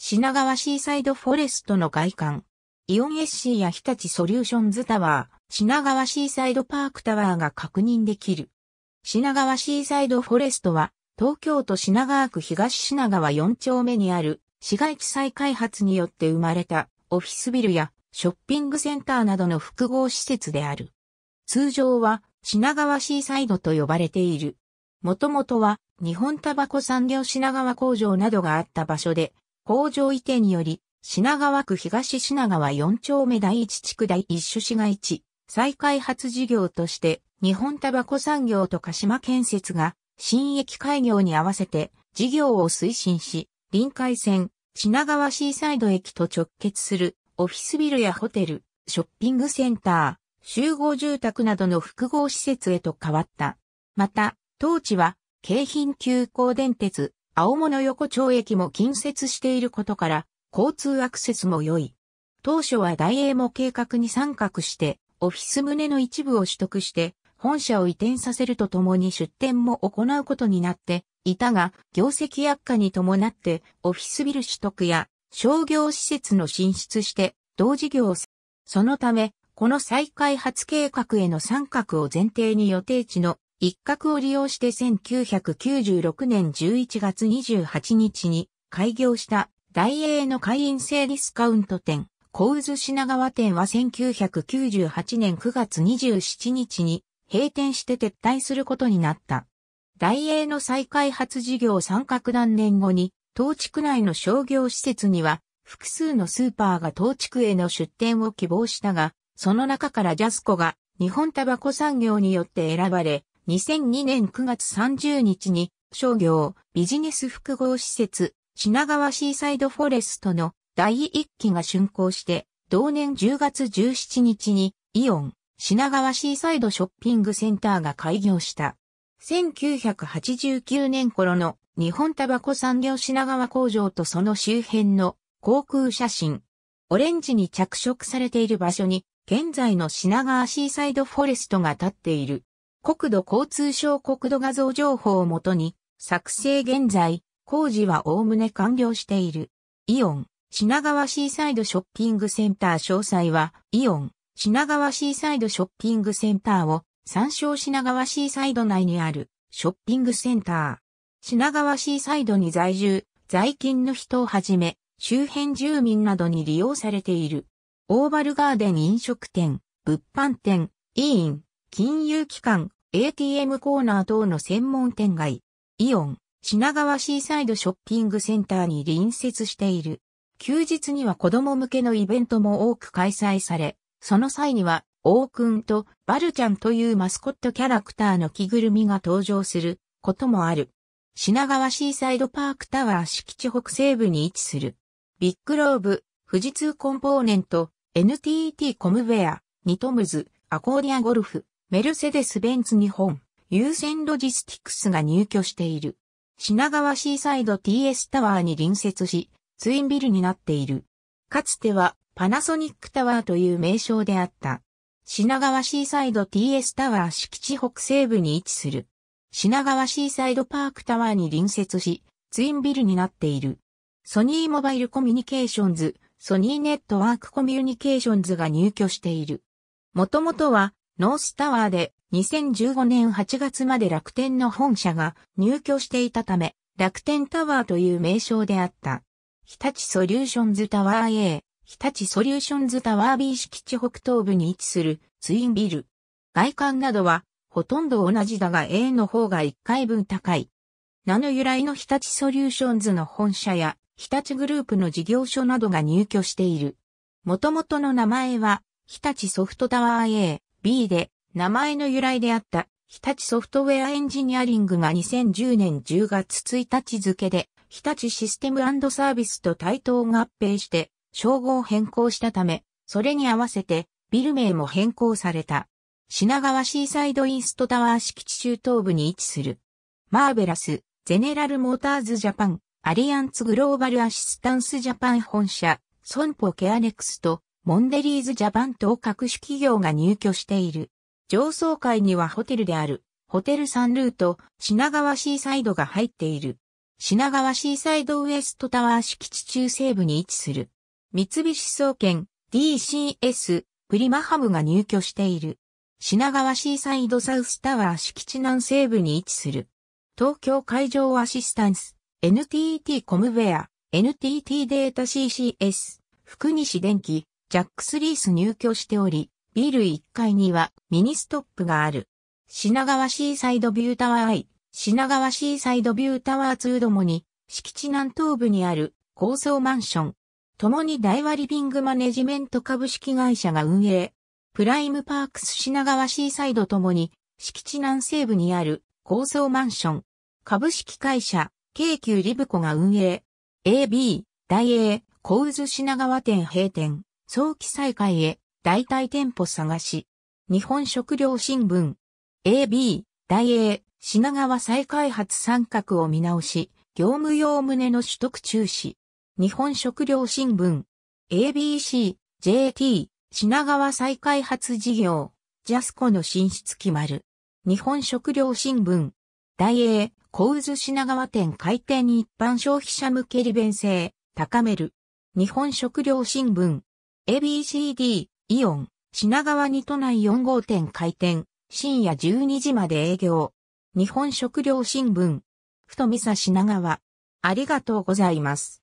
品川シーサイドフォレストの外観。イオン SC や日立ソリューションズタワー、品川シーサイドパークタワーが確認できる。品川シーサイドフォレストは、東京都品川区東品川4丁目にある市街地再開発によって生まれたオフィスビルやショッピングセンターなどの複合施設である。通常は品川シーサイドと呼ばれている。もともとは日本タバコ産業品川工場などがあった場所で工場移転により、品川区東品川4丁目第1地区第1種市街地、再開発事業として、日本タバコ産業と鹿島建設が、新駅開業に合わせて、事業を推進し、臨海線、品川シーサイド駅と直結する、オフィスビルやホテル、ショッピングセンター、集合住宅などの複合施設へと変わった。また、当地は、京浜急行電鉄、青物横丁駅も近接していることから、交通アクセスも良い。当初は大英も計画に参画して、オフィス棟の一部を取得して、本社を移転させるとともに出店も行うことになっていたが、業績悪化に伴って、オフィスビル取得や商業施設の進出して、同事業を、そのため、この再開発計画への参画を前提に予定地の一角を利用して1996年11月28日に開業した大英の会員制ディスカウント店、小渦品川店は1998年9月27日に閉店して撤退することになった。大英の再開発事業三角断念後に、当地区内の商業施設には複数のスーパーが当地区への出店を希望したが、その中からジャスコが日本タバコ産業によって選ばれ、2002年9月30日に商業ビジネス複合施設品川シーサイドフォレストの第1期が竣工して、同年10月17日にイオン品川シーサイドショッピングセンターが開業した。1989年頃の日本タバコ産業品川工場とその周辺の航空写真。オレンジに着色されている場所に現在の品川シーサイドフォレストが立っている。国土交通省国土画像情報をもとに、作成現在、工事はおおむね完了している。イオン、品川シーサイドショッピングセンター詳細は、イオン、品川シーサイドショッピングセンターを、参照品川シーサイド内にある、ショッピングセンター。品川シーサイドに在住、在勤の人をはじめ、周辺住民などに利用されている。オーバルガーデン飲食店、物販店、委員、金融機関、ATM コーナー等の専門店街、イオン、品川シーサイドショッピングセンターに隣接している。休日には子供向けのイベントも多く開催され、その際には、オークンとバルちゃんというマスコットキャラクターの着ぐるみが登場することもある。品川シーサイドパークタワー敷地北西部に位置する。ビッグローブ、富士通コンポーネント、NTT コムウェア、ニトムズ、アコーディアゴルフ、メルセデス・ベンツ日本、優先ロジスティクスが入居している。品川シーサイド TS タワーに隣接し、ツインビルになっている。かつてはパナソニックタワーという名称であった。品川シーサイド TS タワー敷地北西部に位置する。品川シーサイドパークタワーに隣接し、ツインビルになっている。ソニーモバイルコミュニケーションズ、ソニーネットワークコミュニケーションズが入居している。もともとはノースタワーで2015年8月まで楽天の本社が入居していたため、楽天タワーという名称であった。日立ソリューションズタワー A、日立ソリューションズタワー B 敷地北東部に位置するツインビル。外観などはほとんど同じだが A の方が1階分高い。名の由来の日立ソリューションズの本社や日立グループの事業所などが入居している。元々の名前は日立ソフトタワー A、B で、名前の由来であった、日立ソフトウェアエンジニアリングが2010年10月1日付で、日立システムサービスと対等合併して、称号を変更したため、それに合わせて、ビル名も変更された。品川シーサイドインストタワー敷地中東部に位置する。マーベラス、ゼネラルモーターズジャパン、アリアンツグローバルアシスタンスジャパン本社、ソンポケアネクスト、モンデリーズジャパン等各種企業が入居している。上層階にはホテルである、ホテルサンルート、品川シーサイドが入っている。品川シーサイドウエストタワー敷地中西部に位置する。三菱総研、DCS、プリマハムが入居している。品川シーサイドサウスタワー敷地南西部に位置する。東京海上アシスタンス、NTT コムウェア、NTT データ CCS、福西電機、ジャックスリース入居しており、ビル1階にはミニストップがある。品川シーサイドビュータワー I、品川シーサイドビュータワー2どもに、敷地南東部にある高層マンション。共に大和リビングマネジメント株式会社が運営。プライムパークス品川シーサイドともに、敷地南西部にある高層マンション。株式会社、京急リブコが運営。AB、大英、ウズ品川店閉店。早期再開へ、代替店舗探し。日本食料新聞。AB、大英、品川再開発参画を見直し、業務用旨の取得中止。日本食料新聞。ABC、JT、品川再開発事業、ジャスコの進出決まる。日本食料新聞。大英、小渦品川店開店一般消費者向け利便性、高める。日本食料新聞。ABCD、イオン、品川に都内4号店開店、深夜12時まで営業。日本食料新聞、ふとみさ品川。ありがとうございます。